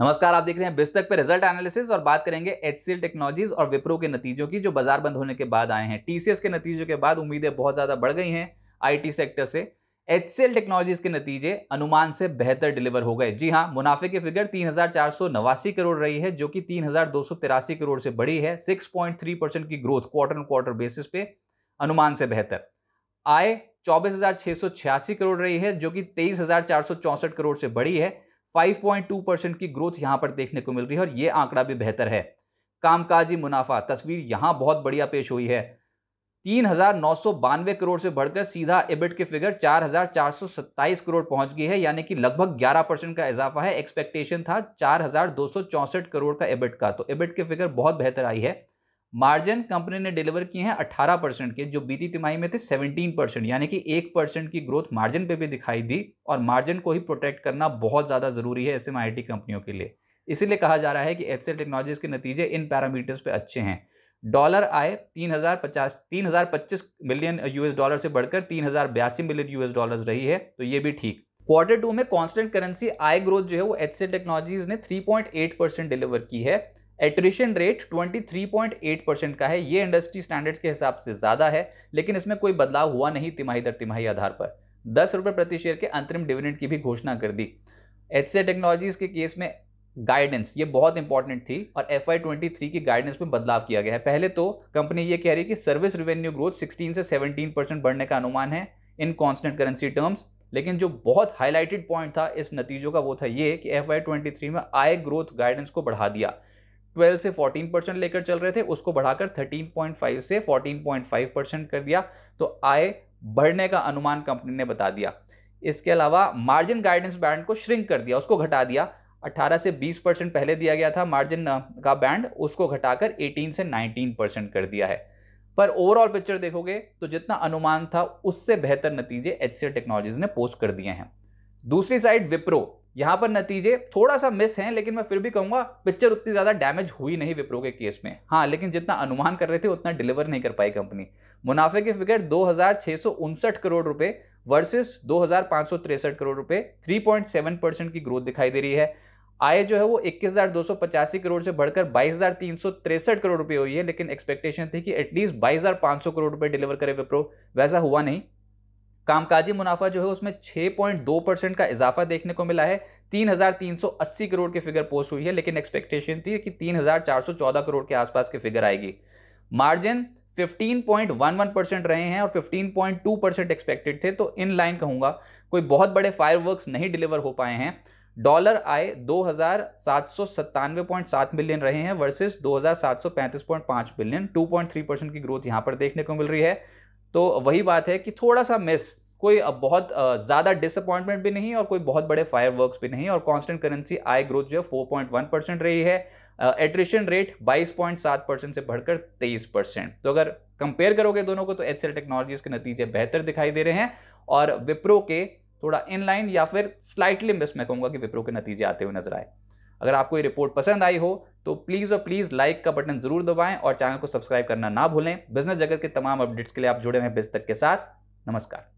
नमस्कार आप देख रहे हैं बिस्तक पे रिजल्ट एनालिसिस और बात करेंगे एच टेक्नोलॉजीज और विप्रो के नतीजों की जो बाजार बंद होने के बाद आए हैं टीसीएस के नतीजों के बाद उम्मीदें बहुत ज़्यादा बढ़ गई हैं आईटी सेक्टर से एच टेक्नोलॉजीज के नतीजे अनुमान से बेहतर डिलीवर हो गए जी हाँ मुनाफे की फिगर तीन करोड़ रही है जो कि तीन करोड़ से बड़ी है सिक्स की ग्रोथ क्वार्टर क्वार्टर बेसिस पे अनुमान से बेहतर आय चौबीस करोड़ रही है जो कि तेईस करोड़ से बड़ी है 5.2 परसेंट की ग्रोथ यहाँ पर देखने को मिल रही है और ये आंकड़ा भी बेहतर है कामकाजी मुनाफा तस्वीर यहाँ बहुत बढ़िया पेश हुई है तीन हजार नौ सौ बानवे करोड़ से बढ़कर सीधा एबिट की फिगर चार हजार चार सौ सत्ताईस करोड़ पहुंच गई है यानी कि लगभग ग्यारह परसेंट का इजाफा है एक्सपेक्टेशन था चार हजार दो सौ करोड़ का एबिट का तो एबिट की फिगर बहुत बेहतर आई है मार्जिन कंपनी ने डिलीवर किए हैं 18 परसेंट के जो बीती तिमाही में थे 17 परसेंट यानी कि एक परसेंट की ग्रोथ मार्जिन पे भी दिखाई दी और मार्जिन को ही प्रोटेक्ट करना बहुत ज़्यादा ज़रूरी है एस कंपनियों के लिए इसीलिए कहा जा रहा है कि एच टेक्नोलॉजीज़ के नतीजे इन पैरामीटर्स पे अच्छे हैं डॉलर आए तीन हज़ार पचास तीन हज़ार पच्चीस मिलियन यूएस डॉलर से बढ़कर तीन हज़ार बयासी मिलियन यूएस डॉलर रही है तो ये भी ठीक क्वार्टर टू में कांस्टेंट करेंसी आय ग्रोथ जो है वो एच टेक्नोलॉजीज़ ने three point eight percent deliver की है एट्रिशन रेट 23.8 परसेंट का है ये इंडस्ट्री स्टैंडर्ड्स के हिसाब से ज़्यादा है लेकिन इसमें कोई बदलाव हुआ नहीं तिमाही दर तिमाही आधार पर दस रुपये प्रति शेयर के अंतरिम डिविडेंड की भी घोषणा कर दी एच टेक्नोलॉजीज़ के केस में गाइडेंस ये बहुत इंपॉर्टेंट थी और एफ आई ट्वेंटी थ्री की गाइडेंस में बदलाव किया गया है पहले तो कंपनी ये कह रही है कि सर्विस रेवेन्यू ग्रोथ 16 से 17 परसेंट बढ़ने का अनुमान है इन कांस्टेंट करेंसी टर्म्स लेकिन जो बहुत हाईलाइटेड पॉइंट था इस नतीजों का वो था ये कि एफ आई ट्वेंटी थ्री में आय ग्रोथ गाइडेंस को बढ़ा दिया 12 से 14 परसेंट लेकर चल रहे थे उसको बढ़ाकर 13.5 से 14.5 परसेंट कर दिया तो आय बढ़ने का अनुमान कंपनी ने बता दिया इसके अलावा मार्जिन गाइडेंस बैंड को श्रिंक कर दिया उसको घटा दिया 18 से 20 परसेंट पहले दिया गया था मार्जिन का बैंड उसको घटाकर 18 से 19 परसेंट कर दिया है पर ओवरऑल पिक्चर देखोगे तो जितना अनुमान था उससे बेहतर नतीजे एच टेक्नोलॉजीज ने पोस्ट कर दिए हैं दूसरी साइड विप्रो यहाँ पर नतीजे थोड़ा सा मिस हैं लेकिन मैं फिर भी कहूंगा पिक्चर उतनी ज़्यादा डैमेज हुई नहीं विप्रो के केस में हाँ लेकिन जितना अनुमान कर रहे थे उतना डिलीवर नहीं कर पाई कंपनी मुनाफे की फिगर दो करोड़ रुपए वर्सेस दो करोड़ रुपए 3.7 परसेंट की ग्रोथ दिखाई दे रही है आय जो है वो इक्कीस करोड़ से बढ़कर बाईस करोड़ रुपए हुई है लेकिन एक्सपेक्टेशन थी कि एटलीस्ट बाईस करोड़ रुपए डिलीवर करे विप्रो वैसा हुआ नहीं कामकाजी मुनाफा जो है उसमें 6.2 परसेंट का इजाफा देखने को मिला है 3,380 करोड़ की फिगर पोस्ट हुई है लेकिन एक्सपेक्टेशन थी कि 3,414 करोड़ के आसपास की फिगर आएगी मार्जिन 15.11 परसेंट रहे हैं और 15.2 परसेंट एक्सपेक्टेड थे तो इन लाइन कहूँगा कोई बहुत बड़े फायरवर्क्स नहीं डिलीवर हो पाए हैं डॉलर आए दो मिलियन रहे हैं वर्सेस 2,735.5 मिलियन थ्री परसेंट की ग्रोथ यहाँ पर देखने को मिल रही है तो वही बात है कि थोड़ा सा मिस कोई बहुत ज़्यादा डिसअपॉइंटमेंट भी नहीं और कोई बहुत बड़े फायर भी नहीं और कॉन्स्टेंट करेंसी आय ग्रोथ जो है फोर परसेंट रही है एट्रिशन रेट 22.7 परसेंट से बढ़कर 23 परसेंट तो अगर कंपेयर करोगे दोनों को तो एच टेक्नोलॉजीज के नतीजे बेहतर दिखाई दे रहे हैं और विप्रो के थोड़ा इनलाइन या फिर स्लाइटली मिस मैं कहूँगा कि विप्रो के नतीजे आते हुए नजर आए अगर आपको ये रिपोर्ट पसंद आई हो तो प्लीज़ और प्लीज़ लाइक का बटन ज़रूर दबाएं और चैनल को सब्सक्राइब करना ना भूलें बिजनेस जगत के तमाम अपडेट्स के लिए आप जुड़े रहें बिज तक के साथ नमस्कार